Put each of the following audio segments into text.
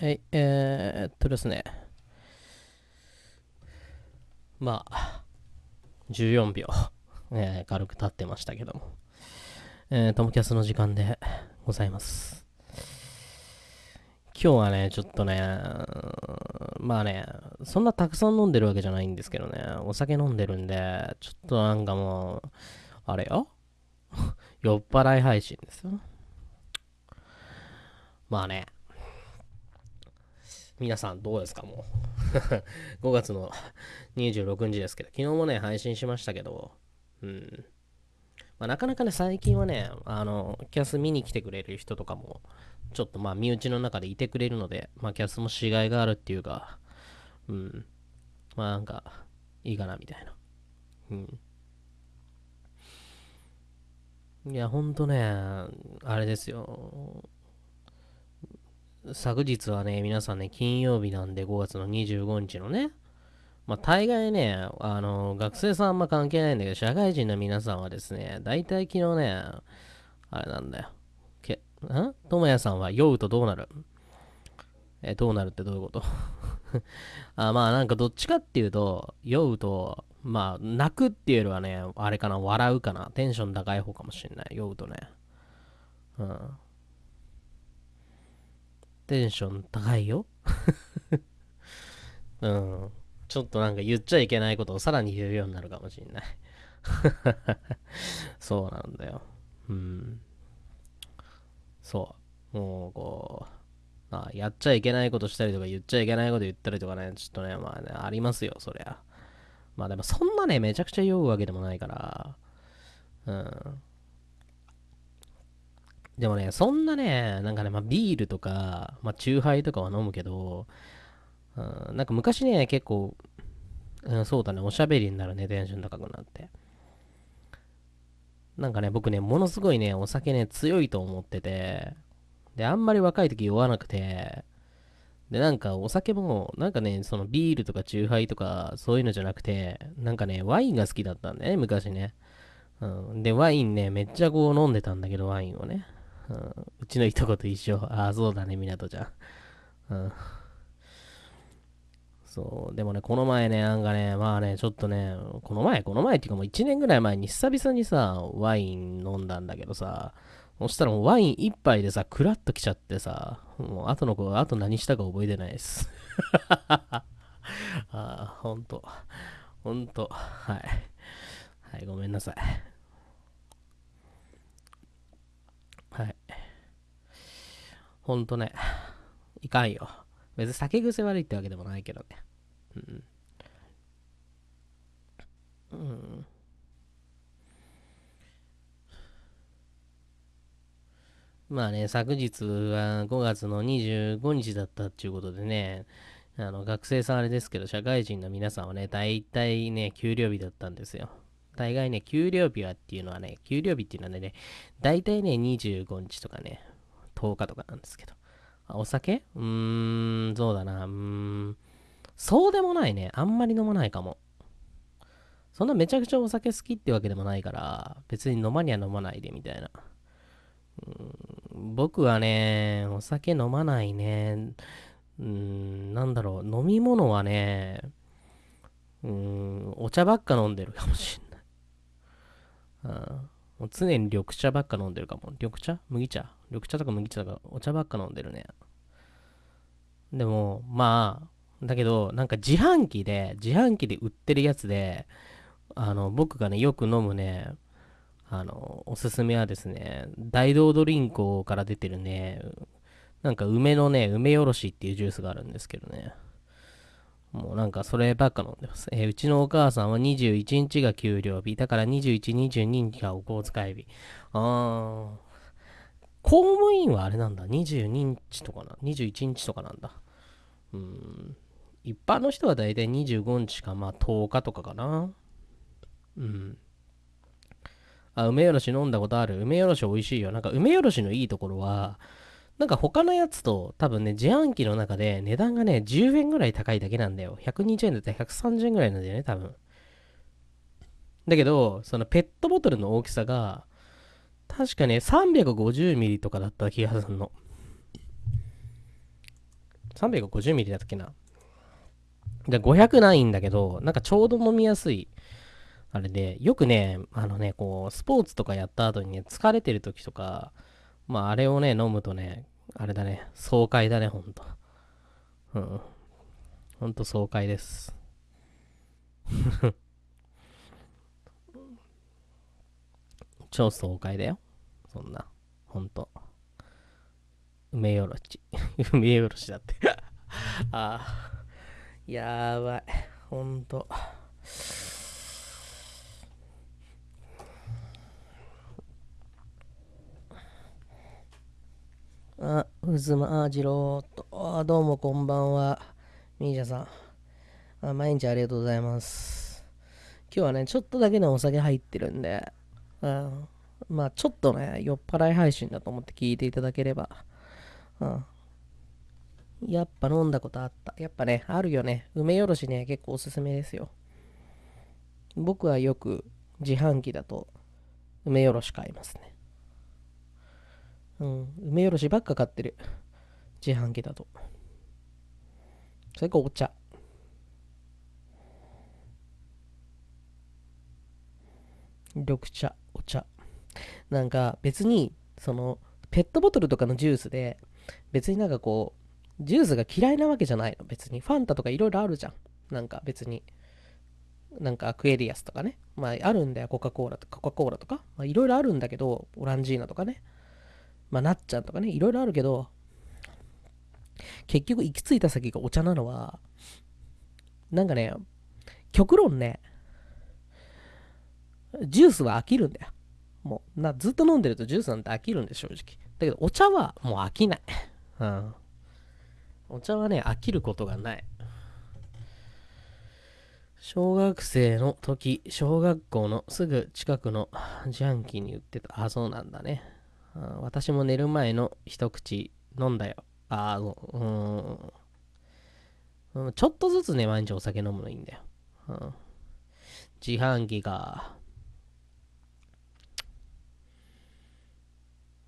はい、えー、っとですね。まあ、14秒、えー、軽く経ってましたけども。えー、トムキャスの時間でございます。今日はね、ちょっとね、まあね、そんなたくさん飲んでるわけじゃないんですけどね、お酒飲んでるんで、ちょっとなんかもう、あれよ 酔っ払い配信ですよ。まあね、皆さんどうですかもう5 月の26日ですけど、昨日もね、配信しましたけど、うん。まあ、なかなかね、最近はね、あの、キャス見に来てくれる人とかも、ちょっとまあ、身内の中でいてくれるので、まあ、キャスもしがいがあるっていうか、うん。まあ、なんか、いいかな、みたいな。うん。いや、ほんとね、あれですよ。昨日はね、皆さんね、金曜日なんで5月の25日のね、まあ、大概ね、あの、学生さんあんま関係ないんだけど、社会人の皆さんはですね、大体昨日ね、あれなんだよ。け、んともやさんは酔うとどうなるえ、どうなるってどういうこと あまあなんかどっちかっていうと、酔うと、まあ泣くっていうよりはね、あれかな、笑うかな、テンション高い方かもしんない、酔うとね。うん。テンション高いよ。うん。ちょっとなんか言っちゃいけないことをさらに言うようになるかもしんない そうなんだよ。うん。そう。もうこう、あやっちゃいけないことしたりとか言っちゃいけないこと言ったりとかね、ちょっとね、まあね、ありますよ、そりゃ。まあでもそんなね、めちゃくちゃ酔うわけでもないから、うん。でもね、そんなね、なんかね、まあ、ビールとか、まあ、チューハイとかは飲むけど、うん、なんか昔ね、結構、うん、そうだね、おしゃべりになるね、テンション高くなって。なんかね、僕ね、ものすごいね、お酒ね、強いと思ってて、で、あんまり若い時酔わなくて、で、なんかお酒も、なんかね、そのビールとかチューハイとか、そういうのじゃなくて、なんかね、ワインが好きだったんだよね、昔ね。うん、で、ワインね、めっちゃこう飲んでたんだけど、ワインをね。うん、うちのいとこと一緒。ああ、そうだね、みなとちゃん。うん。そう、でもね、この前ね、なんかね、まあね、ちょっとね、この前、この前っていうかもう1年ぐらい前に久々にさ、ワイン飲んだんだけどさ、そしたらもうワイン1杯でさ、クラッときちゃってさ、もう後の子、あと何したか覚えてないです。ああ、ほんと。ほんと。はい。はい、ごめんなさい。ほんとね、いかんよ。別に酒癖悪いってわけでもないけどね。うん。うん。まあね、昨日は5月の25日だったっていうことでね、あの学生さんあれですけど、社会人の皆さんはね、大体ね、給料日だったんですよ。大概ね、給料日はっていうのはね、給料日っていうのはね、大体ね、25日とかね、日とかなんですけど。あお酒うーん、そうだな。うーん。そうでもないね。あんまり飲まないかも。そんなめちゃくちゃお酒好きってわけでもないから、別に飲まには飲まないでみたいな。うん僕はね、お酒飲まないね。うーん、なんだろう、飲み物はね、うん、お茶ばっか飲んでるかもしんない。うん、もう常に緑茶ばっか飲んでるかも。緑茶麦茶緑茶とか麦茶とかお茶ばっか飲んでるね。でも、まあ、だけど、なんか自販機で、自販機で売ってるやつで、あの、僕がね、よく飲むね、あの、おすすめはですね、大道ドリンクから出てるね、なんか梅のね、梅おろしっていうジュースがあるんですけどね。もうなんかそればっか飲んでます。えー、うちのお母さんは21日が給料日。だから21、22日がお小遣い日。あー。公務員はあれなんだ、22日とかな、21日とかなんだ。うん、一般の人は大体25日か、まあ10日とかかな。うん。あ、梅よろし飲んだことある。梅よろし美味しいよ。なんか梅よろしのいいところは、なんか他のやつと多分ね、自販機の中で値段がね、10円ぐらい高いだけなんだよ。120円だったら130円ぐらいなんだよね、多分。だけど、そのペットボトルの大きさが、確かね、350ミリとかだった気がするの。350ミリだったっけな。で、500ないんだけど、なんかちょうど飲みやすい。あれで、よくね、あのね、こう、スポーツとかやった後にね、疲れてる時とか、まあ、あれをね、飲むとね、あれだね、爽快だね、ほんと。うん。ほんと爽快です。超爽快だよ。そんな。ほんと。梅よろし。梅よろしだって ああ。やばい。ほんと。あ、うずまじろうと。あ、どうもこんばんは。みーじゃさん。あ、毎日ありがとうございます。今日はね、ちょっとだけのお酒入ってるんで、うん。まあちょっとね、酔っ払い配信だと思って聞いていただければ。うん。やっぱ飲んだことあった。やっぱね、あるよね。梅おろしね、結構おすすめですよ。僕はよく自販機だと梅おろし買いますね。うん、梅おろしばっか買ってる。自販機だと。それかお茶。緑茶。お茶。なんか別に、その、ペットボトルとかのジュースで、別になんかこう、ジュースが嫌いなわけじゃないの。別に。ファンタとかいろいろあるじゃん。なんか別に。なんかアクエリアスとかね。まああるんだよ。コカ・コーラとか、コカ・コーラとか。まいろいろあるんだけど、オランジーナとかね。まあなっちゃんとかね。いろいろあるけど、結局行き着いた先がお茶なのは、なんかね、極論ね、ジュースは飽きるんだよ。もう、なずっと飲んでるとジュースなんて飽きるんで、正直。だけど、お茶はもう飽きない。うん。お茶はね、飽きることがない。小学生の時、小学校のすぐ近くの自販機に売ってた。あ、そうなんだね。私も寝る前の一口飲んだよ。ああ、うん。ちょっとずつね、毎日お酒飲むのいいんだよ。うん、自販機が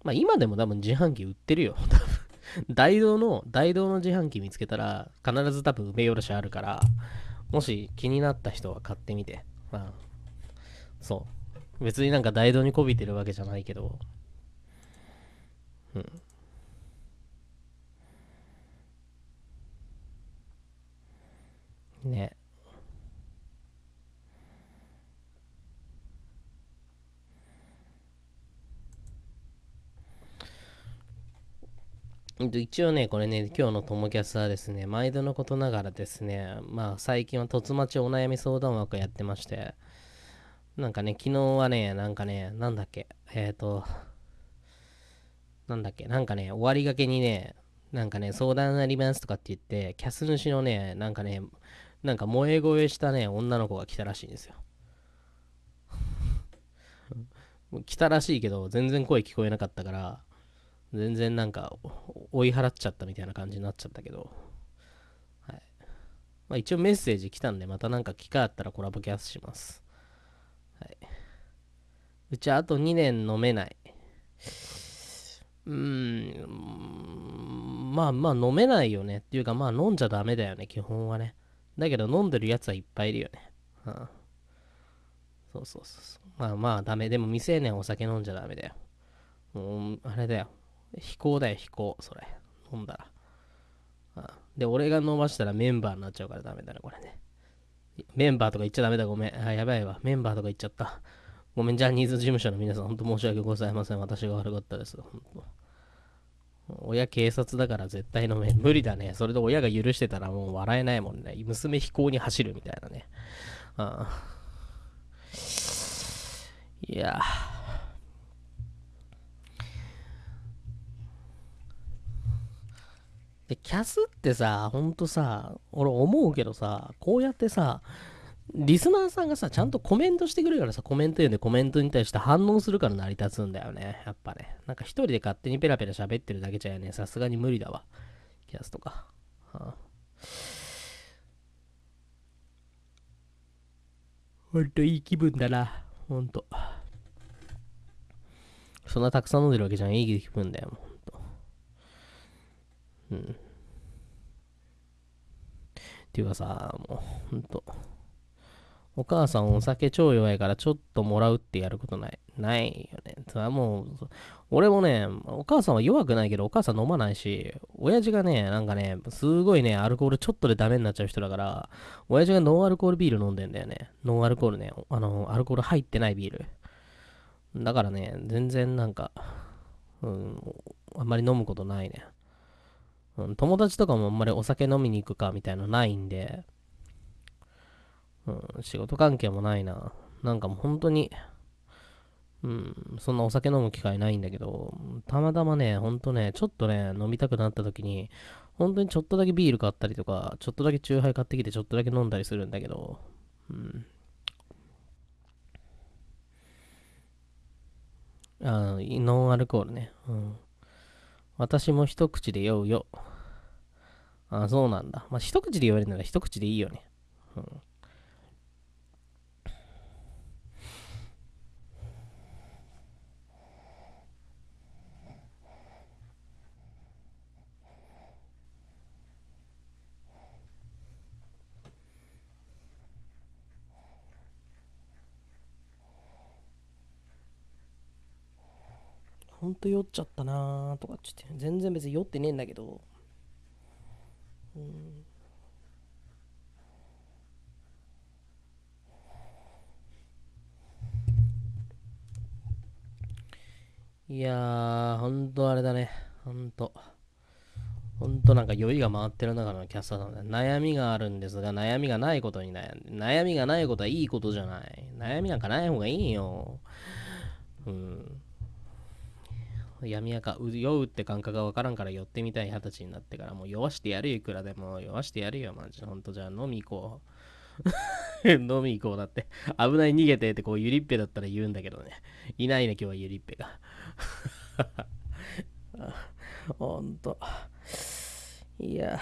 まあ今でも多分自販機売ってるよ。多分。大道の、大道の自販機見つけたら、必ず多分梅下ろしあるから、もし気になった人は買ってみて。うん。そう。別になんか大道にこびてるわけじゃないけど。うん。ね。一応ね、これね、今日のともキャスはですね、毎度のことながらですね、まあ最近は突待ちお悩み相談枠やってまして、なんかね、昨日はね、なんかね、なんだっけ、えっ、ー、と、なんだっけ、なんかね、終わりがけにね、なんかね、相談ありますとかって言って、キャス主のね、なんかね、なんか萌え声したね、女の子が来たらしいんですよ。来たらしいけど、全然声聞こえなかったから、全然なんか追い払っちゃったみたいな感じになっちゃったけど、はいまあ、一応メッセージ来たんでまたなんか機会あったらコラボキャスします、はい、うちはあと2年飲めないうーんまあまあ飲めないよねっていうかまあ飲んじゃダメだよね基本はねだけど飲んでるやつはいっぱいいるよね、うん、そうそうそうまあまあダメでも未成年お酒飲んじゃダメだよもうあれだよ飛行だよ、飛行。それ。飲んだら。あで、俺が飲ましたらメンバーになっちゃうからダメだね、これね。メンバーとか言っちゃダメだ、ごめん。あ、やばいわ。メンバーとか言っちゃった。ごめん、ジャニーズ事務所の皆さん、本当申し訳ございません。私が悪かったです。本当親警察だから絶対飲め。無理だね。それで親が許してたらもう笑えないもんね。娘飛行に走るみたいなね。ああいやー。で、キャスってさ、ほんとさ、俺思うけどさ、こうやってさ、リスナーさんがさ、ちゃんとコメントしてくるからさ、コメント読んでコメントに対して反応するから成り立つんだよね。やっぱね。なんか一人で勝手にペラペラ喋ってるだけじゃね、さすがに無理だわ。キャスとか。はあ、ほんといい気分だな。ほんと。そんなたくさん飲んでるわけじゃん。いい気分だよ。うん。っていうかさ、もう、ほんと。お母さんお酒超弱いからちょっともらうってやることない。ないよね。それはもう、俺もね、お母さんは弱くないけど、お母さん飲まないし、親父がね、なんかね、すごいね、アルコールちょっとでダメになっちゃう人だから、親父がノンアルコールビール飲んでんだよね。ノンアルコールね、あの、アルコール入ってないビール。だからね、全然なんか、うん、あんまり飲むことないね。うん、友達とかもあんまりお酒飲みに行くかみたいなないんで、うん、仕事関係もないな。なんかもう本当に、うん、そんなお酒飲む機会ないんだけど、たまたまね、ほんとね、ちょっとね、飲みたくなった時に、本当にちょっとだけビール買ったりとか、ちょっとだけチューハイ買ってきてちょっとだけ飲んだりするんだけど、うん。あノンアルコールね。うん。私も一口で酔うよ。あ、そうなんだ。まあ、一口で言われるなら一口でいいよね。うん。ほんと酔っちゃったなーとかって言って、全然別に酔ってねえんだけど、うん。いやー、ほんとあれだね。ほんと。ほんとなんか酔いが回ってる中のキャスターなん悩みがあるんですが、悩みがないことに悩んで、悩みがないことはいいことじゃない。悩みなんかない方がいいよ。うん。闇やか酔うって感覚がわからんから酔ってみたい二十歳になってからもう酔わしてやるよいくらでも酔わしてやるよマジほんとじゃあ飲み行こう 飲み行こうだって危ない逃げてってこうゆりっぺだったら言うんだけどねいないね今日はゆりっぺが ほんといや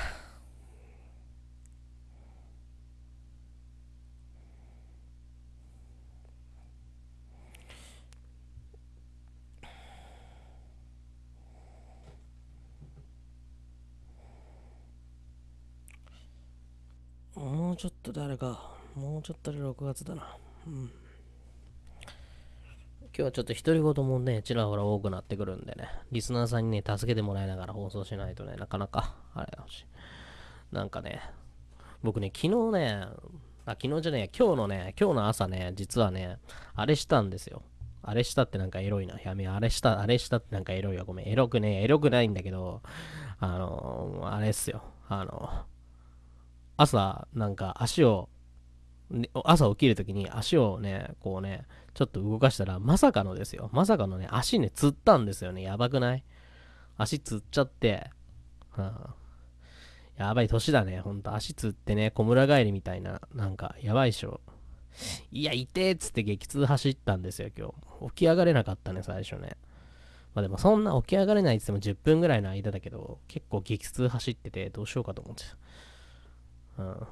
もうちょっと誰か、もうちょっとで6月だな。うん。今日はちょっと独り言もね、ちらほら多くなってくるんでね、リスナーさんにね、助けてもらいながら放送しないとね、なかなか、あれだし。なんかね、僕ね、昨日ね、あ、昨日じゃねえ、今日のね、今日の朝ね、実はね、あれしたんですよ。あれしたってなんかエロいな。やめ、あれした、あれしたってなんかエロいわ。ごめん、エロくねえ、エロくないんだけど、あのー、あれっすよ。あの朝、なんか足を、朝起きるときに足をね、こうね、ちょっと動かしたら、まさかのですよ。まさかのね、足ね、つったんですよね。やばくない足つっちゃって、うん。やばい年だね。ほんと、足つってね、小村帰りみたいな、なんか、やばいっしょ。いや、痛えっつって激痛走ったんですよ、今日。起き上がれなかったね、最初ね。まあでもそんな起き上がれないっつっても10分ぐらいの間だけど、結構激痛走っててどうしようかと思っちゃう。うん。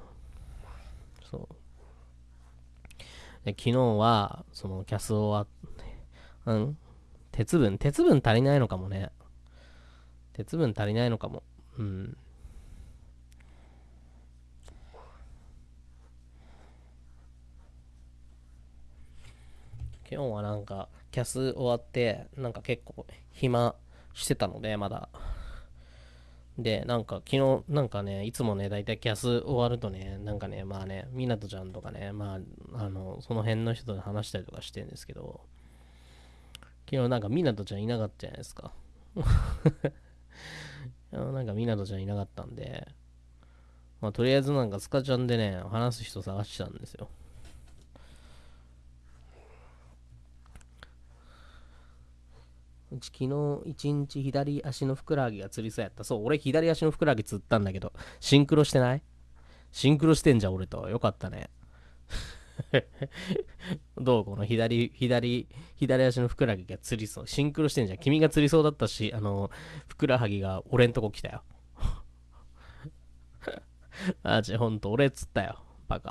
そう。で昨日は、そのキャスって、うん。鉄分、鉄分足りないのかもね。鉄分足りないのかも。うん。今日はなんか、キャス終わって、なんか結構暇してたので、まだ。で、なんか昨日、なんかね、いつもね、だいたいキャス終わるとね、なんかね、まあね、みなとちゃんとかね、まあ、あの、その辺の人と話したりとかしてんですけど、昨日なんかみなとちゃんいなかったじゃないですか。なんかみなとちゃんいなかったんで、まあとりあえずなんかスカちゃんでね、話す人探してたんですよ。うち昨日一日左足のふくらはぎが釣りそうやった。そう、俺左足のふくらはぎ釣ったんだけど、シンクロしてないシンクロしてんじゃん、俺と。よかったね。どうこの左、左、左足のふくらはぎが釣りそう。シンクロしてんじゃん。君が釣りそうだったし、あの、ふくらはぎが俺んとこ来たよ。マジ、ほんと、俺釣ったよ。バカ。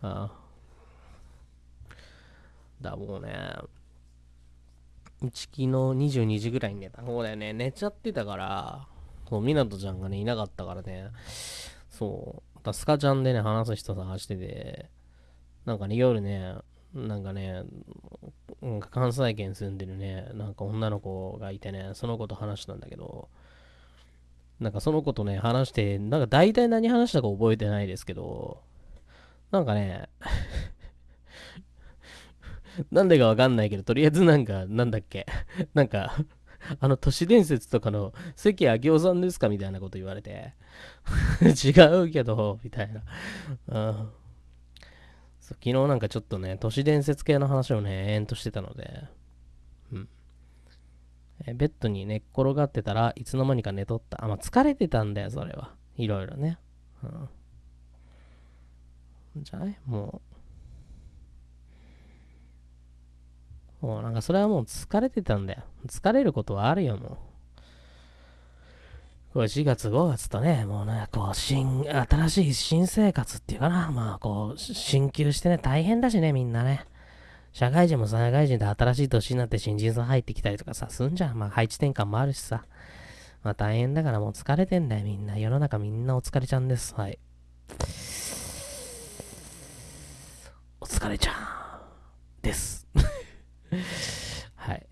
ああ。だ、もうね。うち昨日22時ぐらいに寝た。そうだよね、寝ちゃってたから、そう、みなとちゃんがね、いなかったからね、そう、スカちゃんでね、話す人探してて、なんかね、夜ね、なんかね、関西圏住んでるね、なんか女の子がいてね、その子と話したんだけど、なんかその子とね、話して、なんか大体何話したか覚えてないですけど、なんかねなんでかわかんないけど、とりあえずなんか、なんだっけ。なんか、あの、都市伝説とかの関明夫さんですかみたいなこと言われて。違うけど、みたいな。うん。昨日なんかちょっとね、都市伝説系の話をね、延々としてたので。うん。ベッドに寝っ転がってたらいつの間にか寝とった。あ、まあ、疲れてたんだよ、それは。いろいろね。うん。じゃあね、もう。もうなんかそれはもう疲れてたんだよ。疲れることはあるよ、もう。4月5月とね、もうね、こう、新、新しい新生活っていうかな、まあこう、進級してね、大変だしね、みんなね。社会人も災害人で新しい年になって新人さん入ってきたりとかさ、すんじゃん。まあ配置転換もあるしさ。まあ大変だからもう疲れてんだよ、みんな。世の中みんなお疲れちゃんです。はい。お疲れちゃんです。はい。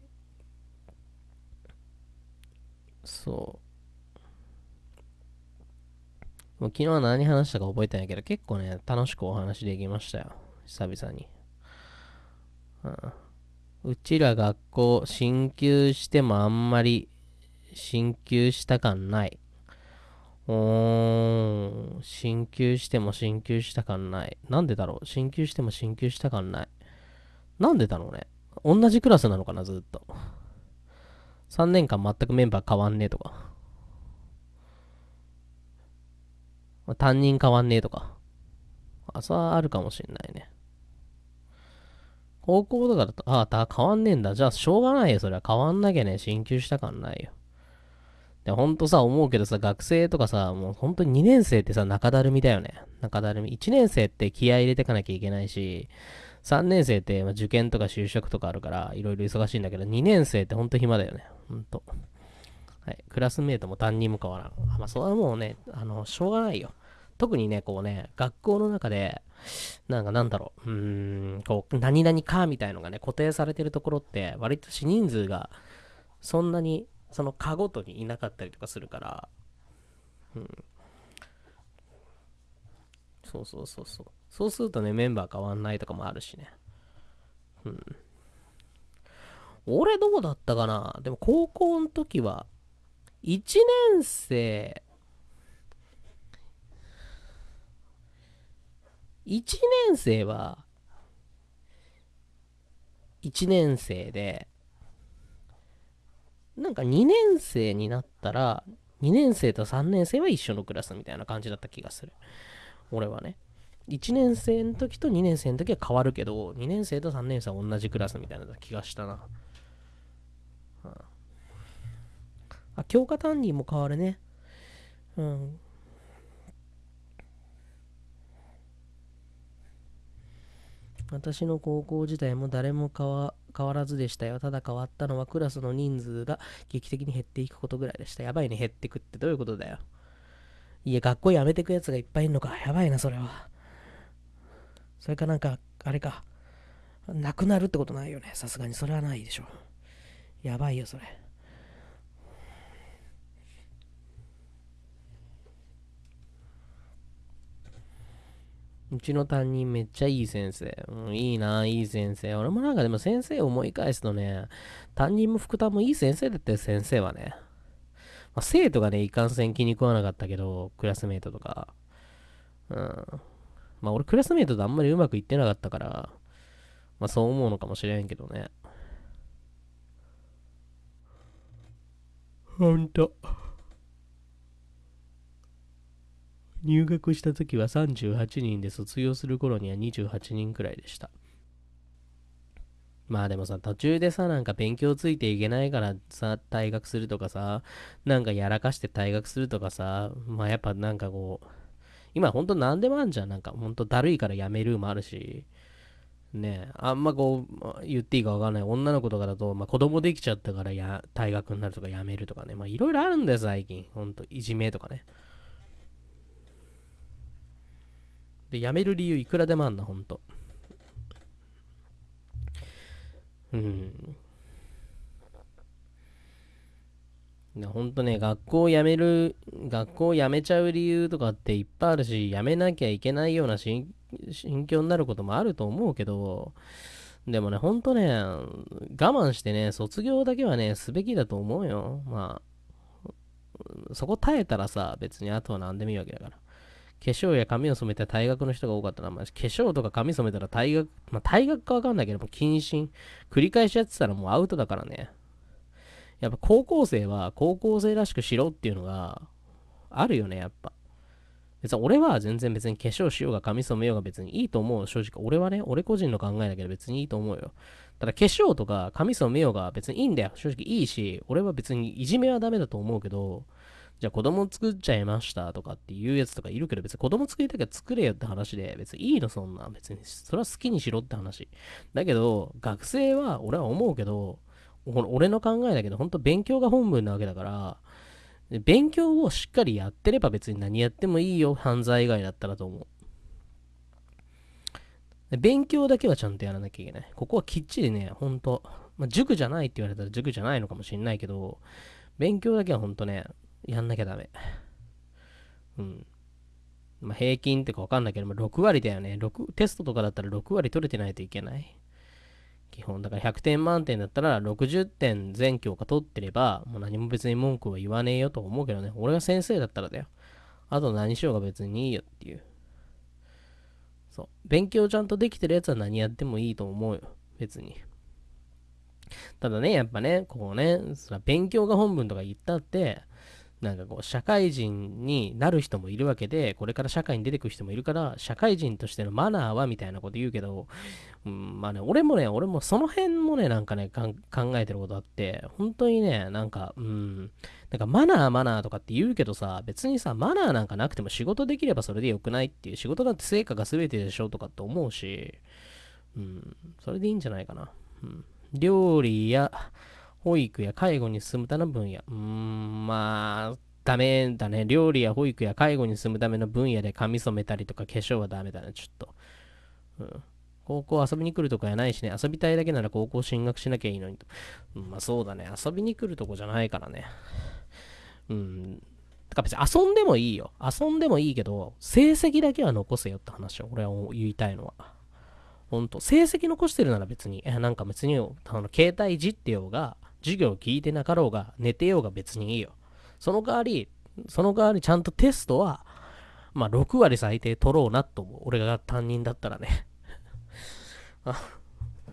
そう。もう昨日は何話したか覚えてないけど、結構ね、楽しくお話できましたよ。久々に。うん、うちら学校、進級してもあんまり、進級した感ない。うーん、進級しても進級した感ない。なんでだろう進級しても進級した感ない。なんでだろうね。同じクラスなのかな、ずっと。3年間全くメンバー変わんねえとか。ま担任変わんねえとか。あ、そはあるかもしんないね。高校とかだと、ああ、変わんねえんだ。じゃあ、しょうがないよ。それは変わんなきゃね、進級したかんないよ。で、ほんとさ、思うけどさ、学生とかさ、もうほんと2年生ってさ、中だるみだよね。中だるみ。1年生って気合入れてかなきゃいけないし、3年生って受験とか就職とかあるから、いろいろ忙しいんだけど、2年生ってほんと暇だよね。ほんと。はい。クラスメートも担任も変わらん。あまあ、それはもうね、あの、しょうがないよ。特にね、こうね、学校の中で、なんかなんだろう、うーん、こう、何々かみたいのがね、固定されてるところって、割と死人数が、そんなに、その科ごとにいなかったりとかするから、うん。そうそうそうそう。そうするとね、メンバー変わんないとかもあるしね。うん。俺どうだったかなでも高校の時は、1年生、1年生は、1年生で、なんか2年生になったら、2年生と3年生は一緒のクラスみたいな感じだった気がする。俺はね。1年生の時と2年生の時は変わるけど、2年生と3年生は同じクラスみたいな気がしたな。あ、教科担任も変わるね。うん。私の高校時代も誰も変わ変わらずでしたよ。ただ変わったのはクラスの人数が劇的に減っていくことぐらいでした。やばいね、減ってくってどういうことだよ。いえ学校やめてくやつがいっぱいいるのか。やばいな、それは。それかなんか、あれか、なくなるってことないよね。さすがにそれはないでしょ。やばいよ、それ。うちの担任めっちゃいい先生。うん、いいな、いい先生。俺もなんかでも先生を思い返すとね、担任も副担もいい先生だったよ、先生はね。まあ、生徒がね、いかんせん気に食わなかったけど、クラスメイトとか。うん。まあ俺クラスメイトとあんまりうまくいってなかったから、まあそう思うのかもしれんけどね。ほんと。入学した時は38人で卒業する頃には28人くらいでした。まあでもさ、途中でさ、なんか勉強ついていけないからさ、退学するとかさ、なんかやらかして退学するとかさ、まあやっぱなんかこう、今ほんと何でもあんじゃん。なんかほんとだるいからやめるもあるし。ねあんまこう、言っていいかわかんない。女の子とかだと、まあ、子供できちゃったからや、退学になるとかやめるとかね。まあいろいろあるんだよ、最近。ほんと、いじめとかね。で、やめる理由いくらでもあんな、ほんと。うん。ほんとね、学校を辞める、学校を辞めちゃう理由とかっていっぱいあるし、辞めなきゃいけないような心境になることもあると思うけど、でもね、ほんとね、我慢してね、卒業だけはね、すべきだと思うよ。まあ、そこ耐えたらさ、別にあとは何でもいいわけだから。化粧や髪を染めた退学の人が多かったな。まあ、化粧とか髪染めたら退学、まあ、学かわかんないけども、謹慎。繰り返しやってたらもうアウトだからね。やっぱ高校生は高校生らしくしろっていうのがあるよね、やっぱ。別に俺は全然別に化粧しようが髪染めようが別にいいと思う。正直俺はね、俺個人の考えだけど別にいいと思うよ。ただ化粧とか髪染めようが別にいいんだよ。正直いいし、俺は別にいじめはダメだと思うけど、じゃあ子供作っちゃいましたとかっていうやつとかいるけど別に子供作りたきゃ作れよって話で別にいいのそんな別にそれは好きにしろって話だけど学生は俺は思うけど俺の考えだけど、本当勉強が本文なわけだから、勉強をしっかりやってれば別に何やってもいいよ、犯罪以外だったらと思う。勉強だけはちゃんとやらなきゃいけない。ここはきっちりね、ほんと、まあ、塾じゃないって言われたら塾じゃないのかもしんないけど、勉強だけはほんとね、やんなきゃダメ。うん。まあ、平均ってかわかんないけど、まあ、6割だよね6。テストとかだったら6割取れてないといけない。基本だから100点満点だったら60点全教科取ってればもう何も別に文句は言わねえよと思うけどね俺が先生だったらだよあと何しようが別にいいよっていうそう勉強ちゃんとできてるやつは何やってもいいと思うよ別にただねやっぱねこうねそ勉強が本文とか言ったってなんかこう、社会人になる人もいるわけで、これから社会に出てくる人もいるから、社会人としてのマナーはみたいなこと言うけど、うん、まあね、俺もね、俺もその辺もね、なんかね、考えてることあって、本当にね、なんか、うん、なんかマナーマナーとかって言うけどさ、別にさ、マナーなんかなくても仕事できればそれでよくないっていう、仕事だって成果が全てでしょとかって思うし、うん、それでいいんじゃないかな。うん、料理や、保育や介護に進むための分野。うーん、まあ、ダメだね。料理や保育や介護に進むための分野で髪染めたりとか化粧はダメだね、ちょっと。うん。高校遊びに来るとこやないしね、遊びたいだけなら高校進学しなきゃいいのにと。うん、まあそうだね、遊びに来るとこじゃないからね。うん。だから別に遊んでもいいよ。遊んでもいいけど、成績だけは残せよって話を俺は言いたいのは。ほんと、成績残してるなら別に、え、なんか別に、あの、携帯いじってようが、授業聞いてなかろうが、寝てようが別にいいよ。その代わり、その代わりちゃんとテストは、まあ、6割最低取ろうなと思う。俺が担任だったらね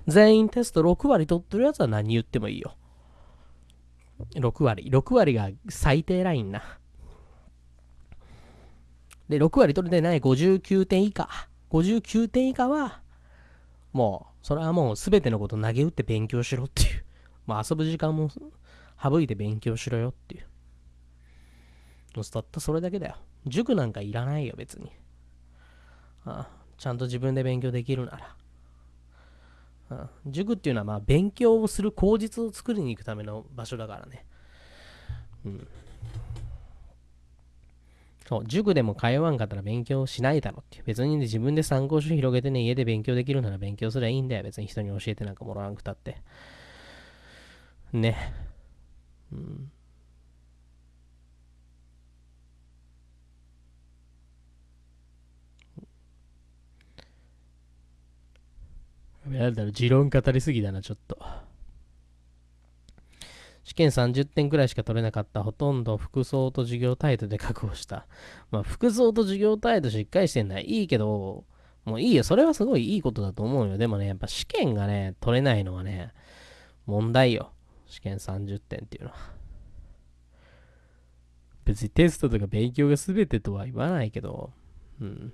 全員テスト6割取ってるやつは何言ってもいいよ。6割。6割が最低ラインな。で、6割取れてない59点以下。59点以下は、もう、それはもう全てのこと投げ打って勉強しろっていうまあ、遊ぶ時間も省いて勉強しろよっていう。たったそれだけだよ。塾なんかいらないよ、別に。ああちゃんと自分で勉強できるなら。あ塾っていうのは、まあ、勉強をする口実を作りに行くための場所だからね。うん。そう、塾でも通わんかったら勉強しないだろって。別に、ね、自分で参考書広げてね、家で勉強できるなら勉強すりゃいいんだよ。別に人に教えてなんかもらわなくたって。ね。うん。なんだろう、持論語りすぎだな、ちょっと。試験30点くらいしか取れなかった。ほとんど服装と授業態度で確保した。まあ、服装と授業態度しっかりしてんのはいいけど、もういいよ。それはすごいいいことだと思うよ。でもね、やっぱ試験がね、取れないのはね、問題よ。試験30点っていうのは。別にテストとか勉強が全てとは言わないけど、うん。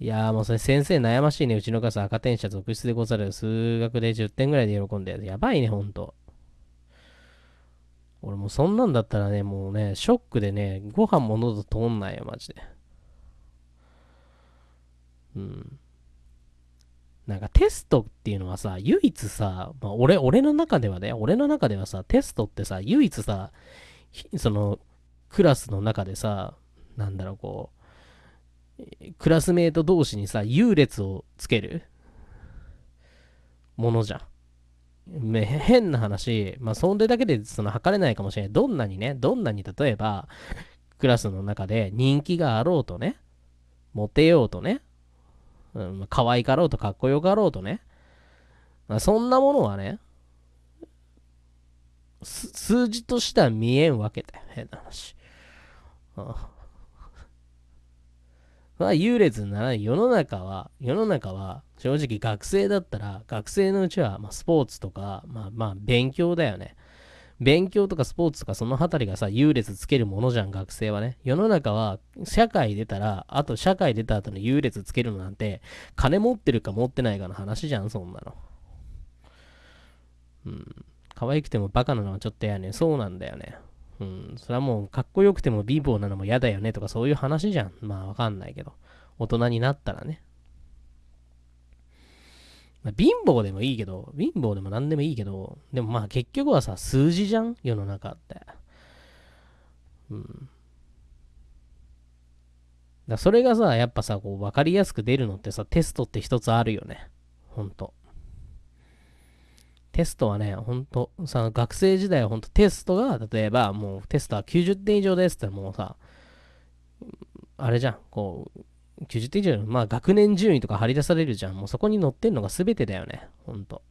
いやーもうそれ先生悩ましいね。うちの母さん赤点者続出でござる。数学で10点ぐらいで喜んで。やばいね、ほんと。俺もうそんなんだったらね、もうね、ショックでね、ご飯も喉通んないよ、マジで。うん。なんかテストっていうのはさ、唯一さ、まあ、俺、俺の中ではね、俺の中ではさ、テストってさ、唯一さ、その、クラスの中でさ、なんだろう、こう、クラスメート同士にさ、優劣をつけるものじゃん。変な話、まあ、そんでだけで、その、測れないかもしれない。どんなにね、どんなに、例えば、クラスの中で人気があろうとね、モテようとね、うん、可愛かろうとかっこよかろうとね。そんなものはね、数字としては見えんわけだよ。変な話。ああ まあ、優劣にならない。世の中は、世の中は、正直学生だったら、学生のうちは、まあ、スポーツとか、まあ、まあ、勉強だよね。勉強とかスポーツとかその辺りがさ、優劣つけるものじゃん、学生はね。世の中は、社会出たら、あと社会出た後の優劣つけるのなんて、金持ってるか持ってないかの話じゃん、そんなの。うん。可愛くてもバカなのはちょっとやね。そうなんだよね。うん。それはもう、かっこよくても貧乏なのも嫌だよねとかそういう話じゃん。まあ、わかんないけど。大人になったらね。貧乏でもいいけど、貧乏でも何でもいいけど、でもまあ結局はさ、数字じゃん世の中って。うん。だそれがさ、やっぱさ、こう、分かりやすく出るのってさ、テストって一つあるよね。ほんと。テストはね、ほんと、さ、学生時代はほんとテストが、例えばもうテストは90点以上ですってもうさ、あれじゃん、こう、90点以上まあ学年順位とか張り出されるじゃん。もうそこに載ってんのが全てだよね。ほんと。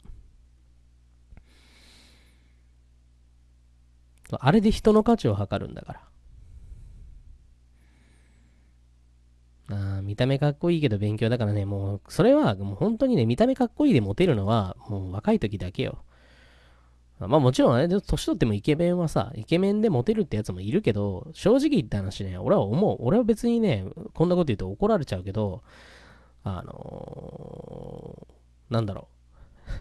あれで人の価値を測るんだから。あ見た目かっこいいけど勉強だからね、もう、それはもう本当にね、見た目かっこいいでモテるのは、もう若い時だけよ。まあもちろんね、年取ってもイケメンはさ、イケメンでモテるってやつもいるけど、正直言った話ね、俺は思う。俺は別にね、こんなこと言うと怒られちゃうけど、あのー、なんだろう。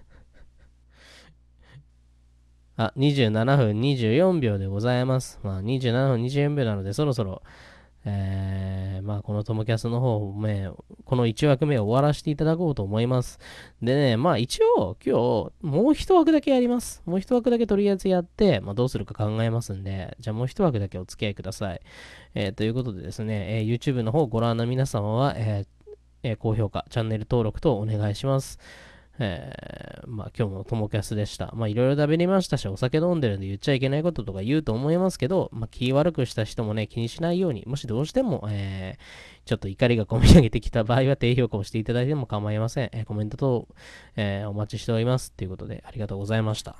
あ、27分24秒でございます。まあ27分24秒なのでそろそろ、えー、まあ、このトムキャスの方、ね、この1枠目を終わらせていただこうと思います。でね、まあ一応今日もう1枠だけやります。もう1枠だけとりあえずやって、まあ、どうするか考えますんで、じゃあもう1枠だけお付き合いください。えー、ということでですね、えー、YouTube の方ご覧の皆様は、えー、高評価、チャンネル登録とお願いします。えー、まあ今日もトモキャスでした。まあいろいろ食べりましたし、お酒飲んでるんで言っちゃいけないこととか言うと思いますけど、まあ気悪くした人もね、気にしないように、もしどうしても、えー、ちょっと怒りが込み上げてきた場合は低評価をしていただいても構いません。えー、コメント等、えー、お待ちしております。ということで、ありがとうございました。